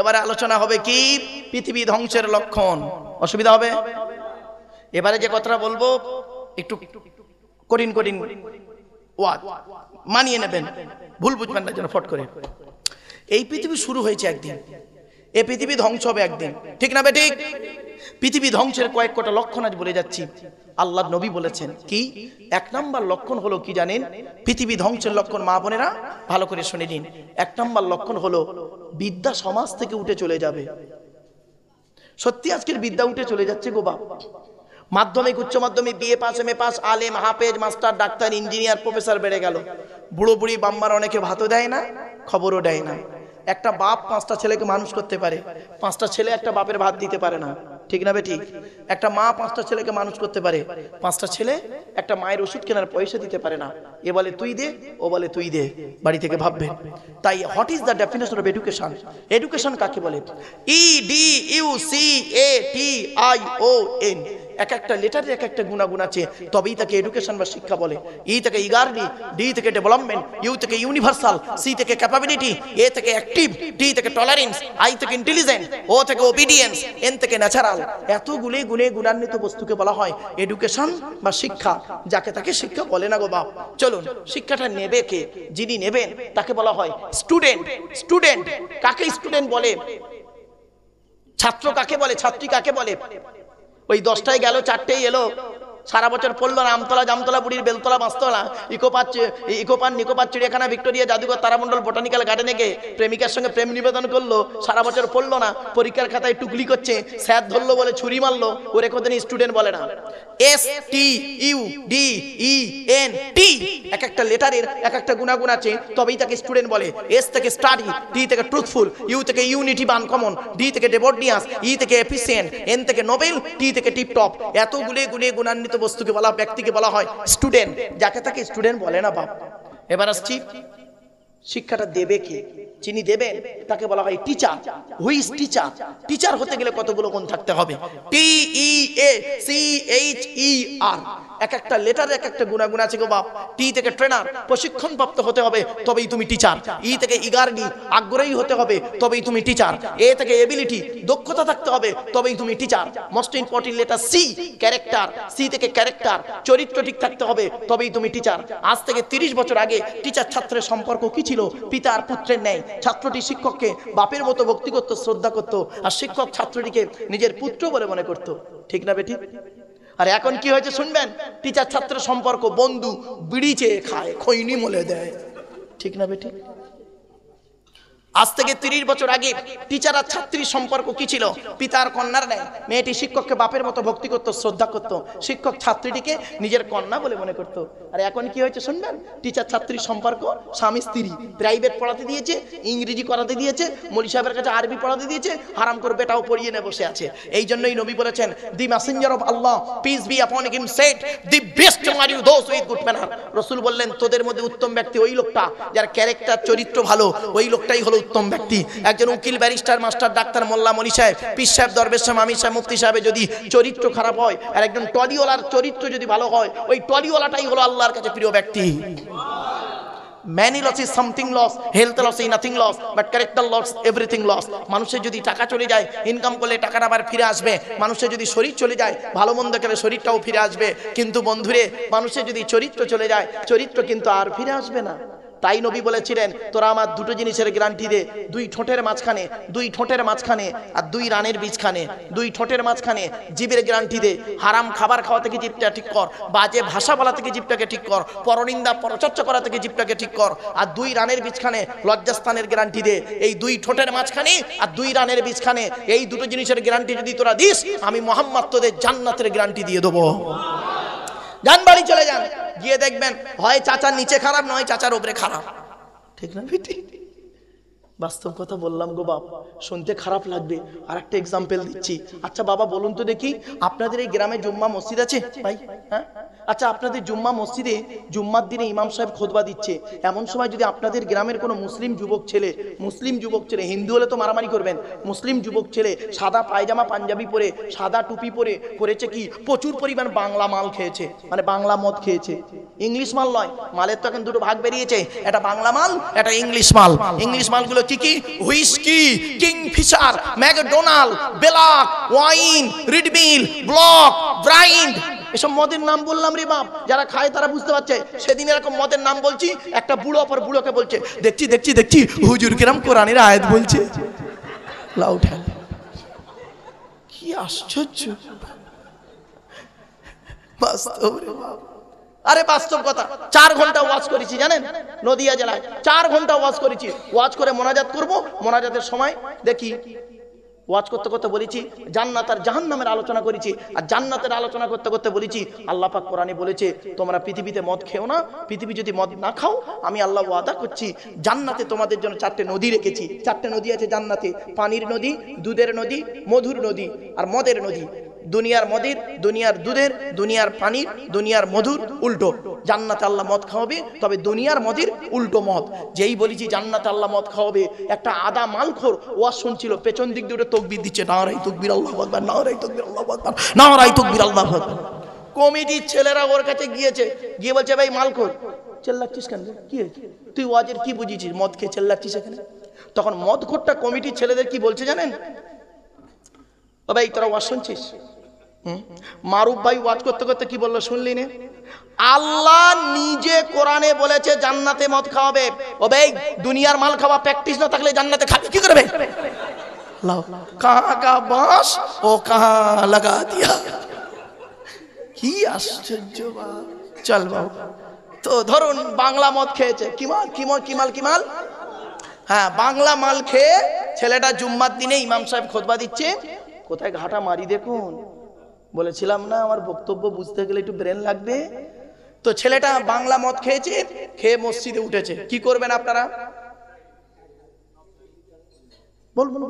এবারে আলোচনা হবে কি পৃথিবী ধ্বংসের লক্ষণ অসুবিধা হবে এবারে যে কথাটা বলবো একটু কঠিন কঠিন মানিয়ে নেবেন ভুল বুঝবেন না যেন ফট করে এই পৃথিবী শুরু হয়েছে একদিন এ পৃথিবী ধ্বংস হবে একদিন ঠিক না বে ঠিক পৃথিবী ধ্বংসের কয়েক কটা লক্ষণ আজ বলে যাচ্ছি আল্লাহ নবী বলেছেন কি এক নাম্বার লক্ষণ হলো কি জানেন পৃথিবী ধ্বংসের লক্ষণ মা বোনেরা ভালো করে শুনে নিন এক নাম্বার লক্ষণ হলো বিদ্যা সমাজ থেকে উঠে চলে যাবে সত্যি আজকের বিদ্যা উঠে চলে যাচ্ছে গো বাপ মাধ্যমিক উচ্চ মাধ্যমিক BA pass M A pass আলেম হাফেজ মাস্টার ডাক্তার ইঞ্জিনিয়ার প্রফেসর বেড়ে গেল বুড়ো বুড়ি বাম্মার অনেকে ভাতও দেয় না খবরও দেয় না একটা বাপ পাঁচটা ছেলেকে মানুষ করতে পারে পাঁচটা ছেলে একটা বাপের ভাত দিতে পারে না ঠিক না বেটি একটা মা পাঁচটা ছেলেকে মানুষ করতে পারে পাঁচটা ছেলে একটা মায়ের ওষুধ কেনার পয়সা দিতে পারে না এ বলে তুই দে ও বলে তুই দে বাড়ি থেকে ভাববে তাই what is the definition of education education কাকে বলে E D U C A T I O N এক একটা লেটারের এক একটা গুণাগুণ আছে তবেই তাকে এডুকেশন বা শিক্ষা বলে ই থেকে ইগার্লি ডি থেকে ডেভেলপমেন্ট ইউ থেকে ইউনিভার্সাল সি থেকে ক্যাপাবিলিটি এ থেকে অ্যাক্টিভ ডি থেকে টলারেন্স আই থেকে ইন্টেলিজেন্ট ও থেকে ওবিডিয়েন্স এন থেকে ন্যাচারাল এতগুলি গুণে গুণান্বিত বস্তুকে বলা হয় এডুকেশন বা শিক্ষা যাকে তাকে শিক্ষা বলে না গো বাপ চলুন শিক্ষাটা নেবে কে যিনি নেবেন তাকে বলা হয় স্টুডেন্ট স্টুডেন্ট কাকে স্টুডেন্ট বলে ছাত্র কাকে বলে ছাত্রী কাকে বলে ওই দশটায় গেল চারটেই এলো সারা বছর পড়লো না আমতলা জামতলা বুড়ির বেলতলা বাঁচতলা ইকো পাচ্ছে ইকো পান নিকো চিড়িয়াখানা ভিক্টোরিয়া জাদুঘর তারামণ্ডল বোটানিক্যাল গার্ডেনে গিয়ে প্রেমিকার সঙ্গে প্রেম নিবেদন করলো সারা বছর পড়লো না পরীক্ষার খাতায় টুকলি করছে স্যার ধরলো বলে ছুরি মারলো ওরে কোথায় স্টুডেন্ট বলে না S T U D E N T এক একটা লেটারের এক একটা গুণাগুণ আছে তবেই তাকে স্টুডেন্ট বলে এস থেকে স্টাডি টি থেকে ট্রুথফুল ইউ থেকে ইউনিটি বান কমন ডি থেকে ডেবোর্ডিয়াস ই e থেকে এফিসিয়েন্ট এন থেকে নোবেল টি থেকে টিপটপ এত গুলে গুলে গুণান্বিত বস্তুকে বলা ব্যক্তিকে বলা হয় স্টুডেন্ট যাকে তাকে স্টুডেন্ট বলে না বাপ এবার আসছি শিক্ষাটা দেবে কে যিনি দেবেন তাকে বলা হয় টিচার হুইজ টিচার টিচার হতে গেলে কতগুলো গুণ থাকতে হবে টি ই এ সি এইচ ই আর এক একটা লেটারে এক একটা গুণাগুণ আছে গো বাপ টি থেকে ট্রেনার প্রশিক্ষণ প্রাপ্ত হতে হবে তবেই তুমি টিচার ই e থেকে ইগারডি আগ্রহী হতে হবে তবেই তুমি টিচার এ থেকে এবিলিটি দক্ষতা থাকতে হবে তবেই তুমি teacher most important letter C character C থেকে ক্যারেক্টার চরিত্র ঠিক থাকতে হবে তবেই তুমি টিচার আজ থেকে তিরিশ বছর আগে টিচার ছাত্রের সম্পর্ক কি ছিল পিতা আর পুত্রের নেয় ছাত্রটি শিক্ষককে বাপের মতো ভক্তি করত শ্রদ্ধা করত আর শিক্ষক ছাত্রটিকে নিজের পুত্র বলে মনে করত ঠিক না বেটি আর এখন কি হয়েছে শুনবেন টিচার ছাত্র সম্পর্ক বন্ধু বিড়ি চেয়ে খায় খৈনি মলে দেয় ঠিক না বেটি আজ থেকে তিরিশ বছর আগে টিচার আর ছাত্রীর সম্পর্ক কি ছিল পিতার কন্যার নেয় মেয়েটি শিক্ষককে বাপের মতো ভক্তি করত শ্রদ্ধা করত শিক্ষক ছাত্রীটিকে নিজের কন্যা বলে মনে করত আর এখন কি হয়েছে শুনবেন টিচার ছাত্রীর সম্পর্ক স্বামী স্ত্রী প্রাইভেট পড়াতে দিয়েছে ইংরেজি করাতে দিয়েছে মলি সাহেবের কাছে আরবি পড়াতে দিয়েছে হারাম করে বেটাও পড়িয়ে নিয়ে বসে আছে এই জন্যই নবী বলেছেন the messenger of Allah peace be upon him said the best among you those with good manner রসুল বললেন তোদের মধ্যে উত্তম ব্যক্তি ওই লোকটা যার ক্যারেক্টার চরিত্র ভালো ওই লোকটাই হলো উত্তম ব্যক্তি একজন উকিল ব্যারিস্টার মাস্টার ডাক্তার মোল্লা মলি সাহেব পিস সাহেব দরবেশ সাহেব আমি সাহেব মুফতি সাহেবের যদি চরিত্র খারাপ হয় আর একজন টলিওয়ালার চরিত্র যদি ভালো হয় ওই টলিওয়ালাটাই হলো আল্লাহর কাছে প্রিয় ব্যক্তি money something loss health nothing loss but character loss everything loss মানুষের যদি টাকা চলে যায় ইনকাম করলে টাকাটা আবার ফিরে আসবে মানুষের যদি শরীর চলে যায় ভালো মন্দ খেলে শরীরটাও ফিরে আসবে কিন্তু বন্ধুরে মানুষের যদি চরিত্র চলে যায় চরিত্র কিন্তু আর ফিরে আসবে না তাই নবী বলেছিলেন তোরা আমার দুটো জিনিসের গ্যারান্টি দে দুই ঠোঁটের মাঝখানে দুই ঠোঁটের মাঝখানে আর দুই রানের বীজখানে দুই ঠোঁটের মাঝখানে জীবের গ্যারান্টি দে হারাম খাবার খাওয়া থেকে জীবটা ঠিক কর বাজে ভাষা বলা থেকে জীবটাকে ঠিক কর পরনিন্দা পরচর্চা করা থেকে জীবটাকে ঠিক কর আর দুই রানের বীজখানে লজ্জাস্থানের গ্যারান্টি দে এই দুই ঠোঁটের মাঝখানে আর দুই রানের বীজখানে এই দুটো জিনিসের গ্যারান্টি যদি তোরা দিস আমি মোহাম্মদ তোদের জান্নাতের গ্যারান্টি দিয়ে দেবো যান বাড়ি চলে যান গিয়ে দেখবেন হয় চাচার নিচে খারাপ নয় চাচার ওপরে খারাপ ঠিক না বাস্তব কথা বললাম গো বাপ শুনতে খারাপ লাগবে আর একটা এক্সাম্পল দিচ্ছি আচ্ছা বাবা বলুন তো দেখি আপনাদের এই গ্রামে জুম্মা মসজিদ আছে ভাই হ্যাঁ আচ্ছা আপনাদের জুম্মা মসজিদে জুম্মার দিনে ইমাম সাহেব খোদবা দিচ্ছে এমন সময় যদি আপনাদের গ্রামের কোনো মুসলিম যুবক ছেলে মুসলিম যুবক ছেলে হিন্দু হলে তো মারামারি করবেন মুসলিম যুবক ছেলে সাদা পায়জামা পাঞ্জাবি পরে সাদা টুপি পরে পরেছে কি প্রচুর পরিমাণ বাংলা মাল খেয়েছে মানে বাংলা মদ খেয়েছে ইংলিশ মাল নয় মালের তো এখন দুটো ভাগ বেরিয়েছে এটা বাংলা মাল এটা ইংলিশ মাল ইংলিশ মালগুলো কি কি whisky Kingfisher McDonald black wine রিডমিল ব্লক ব্রাইন্ড এসব মদের নাম বললাম রে বাপ যারা খায় তারা বুঝতে পারছে সেদিন এরকম মদের নাম বলছি একটা বুড়ো অপর বুড়োকে বলছে দেখছি দেখছি দেখছি হুজুর কিরাম কোরআনের আয়াত বলছে লাউড ঠ্যাং কি আশ্চর্য বাস্তব রে বাপ আরে বাস্তব কথা চার ঘন্টা ওয়াজ করেছি জানেন নদিয়া জেলায় চার ঘন্টা ওয়াজ করেছি ওয়াজ করে মোনাজাত করব মোনাজাতের সময় দেখি ওয়াজ করতে করতে বলেছি জান্নাত আর জাহান্নামের আলোচনা করেছি আর জান্নাতের আলোচনা করতে করতে বলেছি আল্লাহ পাক কোরআনে বলেছে তোমরা পৃথিবীতে মদ খেও না পৃথিবী যদি মদ না খাও আমি আল্লাহ ওয়াদা করছি জান্নাতে তোমাদের জন্য চারটে নদী রেখেছি চারটে নদী আছে জান্নাতে পানির নদী দুধের নদী মধুর নদী আর মদের নদী দুনিয়ার মদির দুনিয়ার দুধের দুনিয়ার পানির দুনিয়ার মধুর উল্টো জান্নাত আল্লাহ মদ খাওয়াবে তবে দুনিয়ার মদির উল্টো মদ যেই বলেছি জান্নাত আল্লাহ মদ খাওয়াবে একটা আদা মালখোর ওয়া শুনছিল পেছন দিক দিয়ে তকবির দিচ্ছে রাই তকবির আল্লাহ আকবার রাই তকবির আল্লাহ আকবার রাই তকবির আল্লাহ আকবার কমিটির ছেলেরা ওর কাছে গিয়েছে গিয়ে বলছে ভাই মালখোর চেল্লাচ্ছিস কেন কি তুই ওয়াজের কি বুঝিয়েছিস মদ খেয়ে চেল্লাচ্ছিস এখানে তখন মদ খোরটা কমিটির ছেলেদের কি বলছে জানেন ও ভাই তোরা ওয়াজ শুনছিস মারুফ ভাই ওয়াজ করতে করতে কি বললো শুনলি না আল্লাহ নিজে কোরআনে বলেছে জান্নাতে মদ খাওয়াবে ও ভাই দুনিয়ার মাল খাওয়া প্র্যাকটিস না থাকলে জান্নাতে খাবি কি করবে কাহা কা বাঁশ ও কাহা লাগা দিয়া কি আশ্চর্য চল বাবু তো ধরুন বাংলা মদ খেয়েছে কিমাল কিমাল কিমাল কিমাল হ্যাঁ বাংলা মাল খেয়ে ছেলেটা জুম্মার দিনে ইমাম সাহেব খোদবা দিচ্ছে কোথায় ঘাটা মারি দেখুন বলেছিলাম না আমার বক্তব্য বুঝতে গেলে একটু ব্রেন লাগবে তো ছেলেটা বাংলা মদ খেয়েছে খেয়ে মসজিদে উঠেছে কি করবেন আপনারা বলবেন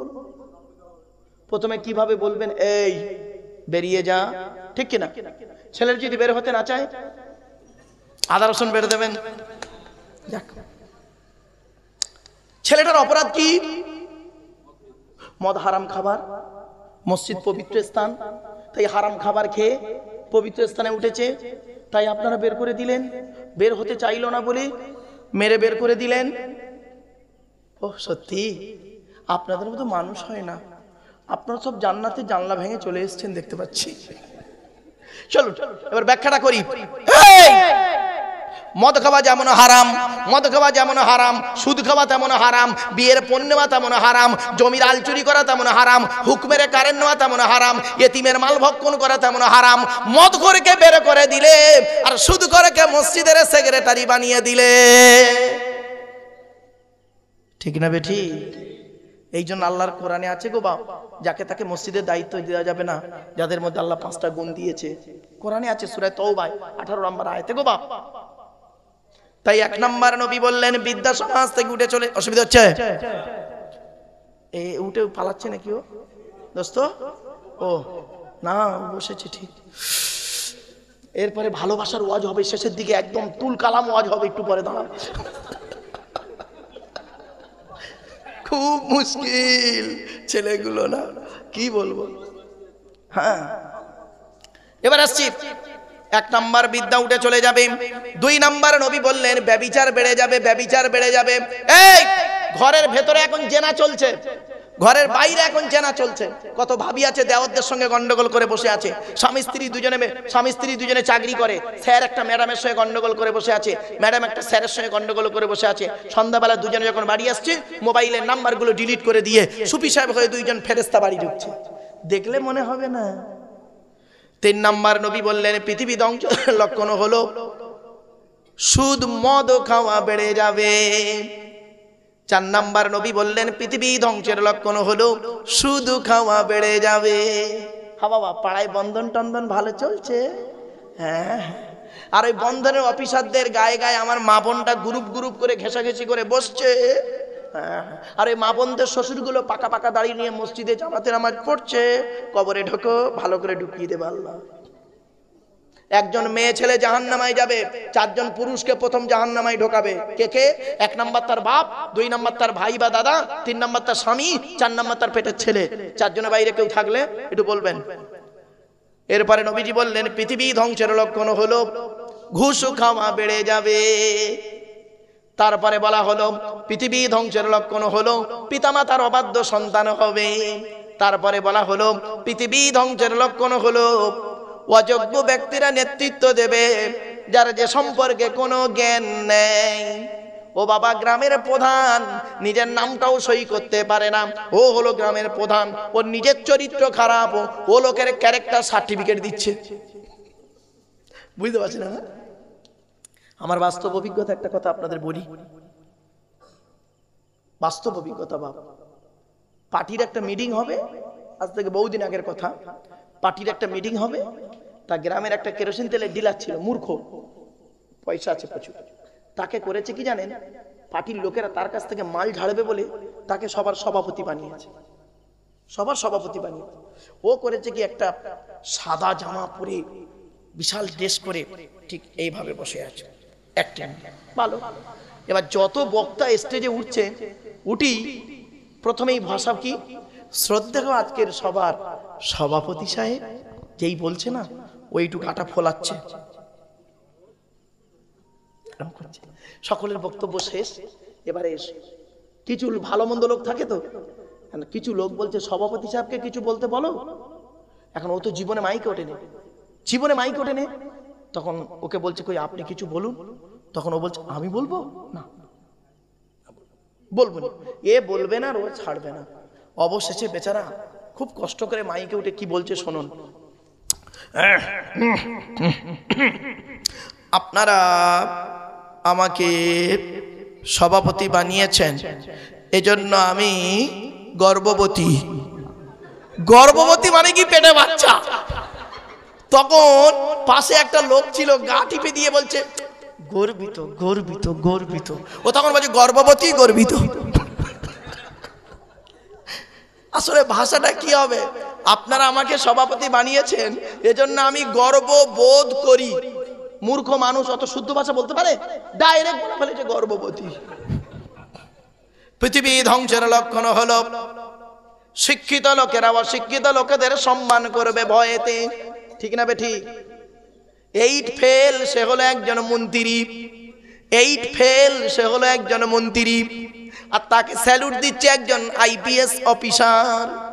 প্রথমে কিভাবে বলবেন এই বেরিয়ে যা ঠিক কিনা ছেলের যদি বের হতে না চায় আদা রসুন বের দেবেন ছেলেটার অপরাধ কি মদ হারাম খাবার মসজিদ পবিত্র স্থান তাই হারাম খাবার খেয়ে পবিত্র স্থানে উঠেছে তাই আপনারা বের করে দিলেন বের হতে চাইল না বলে মেরে বের করে দিলেন ও সত্যি আপনাদের মতো মানুষ হয় না আপনারা সব জান্নাতে জানলা ভেঙে চলে এসছেন দেখতে পাচ্ছি চলো এবার ব্যাখ্যাটা করি মদ খাওয়া যেমন হারাম মদ খাওয়া যেমন হারাম সুদ খাওয়া তেমন হারাম বিয়ের পণ্য নেওয়া তেমন হারাম জমির আল চুরি করা তেমন হারাম হুকমের কারেন্ট নেওয়া তেমন হারাম এতিমের মাল ভক্ষণ করা তেমন হারাম মদ করেকে বের করে দিলে আর সুদ করেকে মসজিদের সেক্রেটারি বানিয়ে দিলে ঠিক না বেঠি এই জন্য আল্লাহর কোরআনে আছে গো বা যাকে তাকে মসজিদের দায়িত্ব দেওয়া যাবে না যাদের মধ্যে আল্লাহ পাঁচটা গুণ দিয়েছে কোরআনে আছে সুরায় ভাই আঠারো নম্বর আয়তে গো বাপ তাই এক নম্বর নবী বললেন বিদ্যা সমাজ থেকে উঠে চলে অসুবিধা হচ্ছে এ উঠে পালাচ্ছে নাকি ও দোস্ত ও না বসেছে ঠিক এরপরে ভালোবাসার ওয়াজ হবে শেষের দিকে একদম তুল কালাম ওয়াজ হবে একটু পরে দাঁড়া খুব মুশকিল ছেলেগুলো না কি বলবো হ্যাঁ এবার আসছি এক নাম্বার বিদ্যা উঠে চলে যাবে দুই নাম্বার নবী বললেন ব্যবিচার বেড়ে যাবে ব্যবিচার বেড়ে যাবে এই ঘরের ভেতরে এখন জেনা চলছে ঘরের বাইরে এখন চেনা চলছে কত ভাবি আছে দেওয়ারদের সঙ্গে গন্ডগোল করে বসে আছে স্বামী স্ত্রী দুজনে স্বামী স্ত্রী দুজনে চাকরি করে স্যার একটা ম্যাডামের সঙ্গে গন্ডগোল করে বসে আছে ম্যাডাম একটা স্যারের সঙ্গে গন্ডগোল করে বসে আছে সন্ধ্যাবেলা দুজনে যখন বাড়ি আসছে মোবাইলের নাম্বারগুলো ডিলিট করে দিয়ে সুপি সাহেব হয়ে দুইজন ফেরেস্তা বাড়ি ঢুকছে দেখলে মনে হবে না তিন নাম্বার নবী বললেন পৃথিবী ধ্বংস লক্ষণ হলো সুদ মদ খাওয়া বেড়ে যাবে চার নাম্বার নবী বললেন পৃথিবী ধ্বংসের লক্ষণ হলো সুদ খাওয়া বেড়ে যাবে হা বাবা পাড়ায় বন্ধন টন্ধন ভালো চলছে হ্যাঁ, হ্যাঁ আর ওই বন্ধনের অফিসারদের গায়ে গায়ে আমার মা বোনটা গ্রুপ গ্রুপ করে ঘেঁষাঘেঁষি করে বসছে হ্যাঁ, হ্যাঁ। আর এই মা বোনদের শ্বশুরগুলো পাকা পাকা দাঁড়িয়ে নিয়ে মসজিদে জামাতের নামাজ পড়ছে কবরে ঢোকো ভালো করে ঢুকিয়ে দেবে আল্লাহ একজন মেয়ে ছেলে জাহান যাবে চারজন পুরুষকে প্রথম জাহান ঢোকাবে কে কে এক নাম্বার তার বাপ দুই নাম্বার তার ভাই বা দাদা তিন নাম্বার তার স্বামী চার নাম্বার তার পেটের ছেলে চারজনের বাইরে কেউ থাকলে একটু বলবেন এরপরে নবীজি বললেন পৃথিবী ধ্বংসের লক্ষণ হলো ঘুষ খাওয়া বেড়ে যাবে তারপরে বলা হলো পৃথিবী ধ্বংসের লক্ষণ হলো পিতামাতার অবাধ্য সন্তান হবে তারপরে বলা হলো পৃথিবী ধ্বংসের লক্ষণ হলো অযোগ্য ব্যক্তিরা নেতৃত্ব দেবে যার যে সম্পর্কে কোনো জ্ঞান নেই ও বাবা গ্রামের প্রধান নিজের নামটাও সই করতে পারে না ও হলো গ্রামের প্রধান ও নিজের চরিত্র খারাপ ও লোকের ক্যারেক্টার সার্টিফিকেট দিচ্ছে বুঝতে পারছি না আমার বাস্তব অভিজ্ঞতা একটা কথা আপনাদের বলি বাস্তব অভিজ্ঞতা বাপ পার্টির একটা মিটিং হবে আজ থেকে বহুদিন আগের কথা পার্টির একটা মিটিং হবে তা গ্রামের একটা কেরোসিন তেলের ডিলার ছিল মূর্খ পয়সা আছে প্রচুর তাকে করেছে কি জানেন পার্টির লোকেরা তার কাছ থেকে মাল ঝাড়বে বলে তাকে সবার সভাপতি বানিয়েছে সবার সভাপতি বানিয়েছে ও করেছে কি একটা সাদা জামা পরে বিশাল ড্রেস করে ঠিক এইভাবে বসে আছে ভালো এবার যত বক্তা স্টেজে উঠছে উঠি প্রথমেই ভাষা কি শ্রদ্ধা আজকের সবার সভাপতি সাহেব যেই বলছে না ওইটুকু আটা ফোলাচ্ছে সকলের বক্তব্য শেষ এবারে এসে কিছু ভালো মন্দ লোক থাকে তো কিছু লোক বলছে সভাপতি সাহেবকে কিছু বলতে বলো এখন ও তো জীবনে মাইক ওঠেনি জীবনে মাইক ওঠেনি তখন ওকে বলছে কই আপনি কিছু বলুন তখন ও বলছে আমি বলবো না বলবো এ বলবে না আর ও ছাড়বে না অবশেষে বেচারা খুব কষ্ট করে মাইকে উঠে কি বলছে শুনুন আপনারা আমাকে সভাপতি বানিয়েছেন এজন্য আমি গর্ভবতী গর্ভবতী মানে কি পেটে বাচ্চা তখন পাশে একটা লোক ছিল গা টিপে দিয়ে বলছে গর্বিত গর্বিত গর্বিত ও তখন বলছে গর্ভবতী গর্বিত আসলে ভাষাটা কি হবে আপনারা আমাকে সভাপতি বানিয়েছেন এজন্য আমি গর্ব বোধ করি মূর্খ মানুষ অত শুদ্ধ ভাষা বলতে পারে ডাইরেক্ট বলে যে গর্ভবতী পৃথিবী ধ্বংসের লক্ষণ হল শিক্ষিত লোকেরা অশিক্ষিত লোকেদের সম্মান করবে ভয়েতে ঠিক না বেঠি এইট ফেল সে হলো একজন মন্ত্রী এইট ফেল সে হলো একজন মন্ত্রী আর তাকে স্যালুট দিচ্ছে একজন আইপিএস অফিসার